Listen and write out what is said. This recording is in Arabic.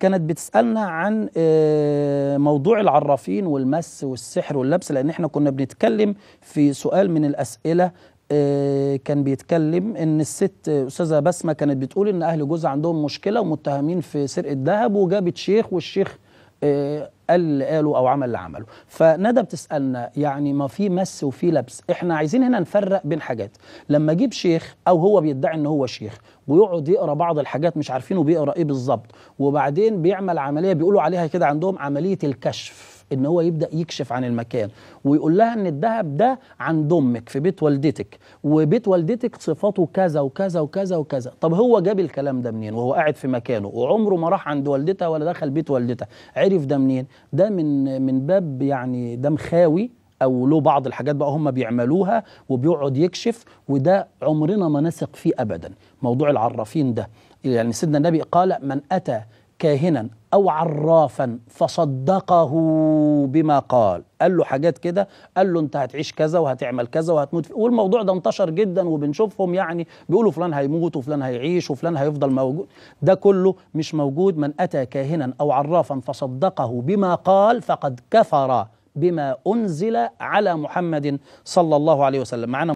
كانت بتسألنا عن آه، موضوع العرافين والمس والسحر واللبس لأن احنا كنا بنتكلم في سؤال من الأسئلة آه، كان بيتكلم ان الست استاذه بسمه كانت بتقول ان اهل جوزها عندهم مشكله ومتهمين في سرقه ذهب وجابت شيخ والشيخ آه، قال اللي قاله او عمل اللي عمله فندى بتسالنا يعني ما في مس وفي لبس احنا عايزين هنا نفرق بين حاجات لما اجيب شيخ او هو بيدعي ان هو شيخ ويقعد يقرا بعض الحاجات مش عارفينه بيقرا ايه بالظبط وبعدين بيعمل عمليه بيقولوا عليها كده عندهم عمليه الكشف ان هو يبدا يكشف عن المكان ويقول لها ان الذهب ده عند امك في بيت والدتك وبيت والدتك صفاته كذا وكذا وكذا وكذا طب هو جاب الكلام ده منين وهو قاعد في مكانه وعمره ما راح عند والدتها ولا دخل بيت والدتها عرف ده منين ده من من باب يعني ده مخاوي او له بعض الحاجات بقى هم بيعملوها وبيقعد يكشف وده عمرنا ما نثق فيه ابدا موضوع العرافين ده يعني سيدنا النبي قال من اتى كاهنا أو عرافا فصدقه بما قال قال له حاجات كده قال له أنت هتعيش كذا وهتعمل كذا وهتموت في... والموضوع ده انتشر جدا وبنشوفهم يعني بيقولوا فلان هيموت وفلان هيعيش وفلان هيفضل موجود ده كله مش موجود من أتى كاهنا أو عرافا فصدقه بما قال فقد كفر بما أنزل على محمد صلى الله عليه وسلم معنا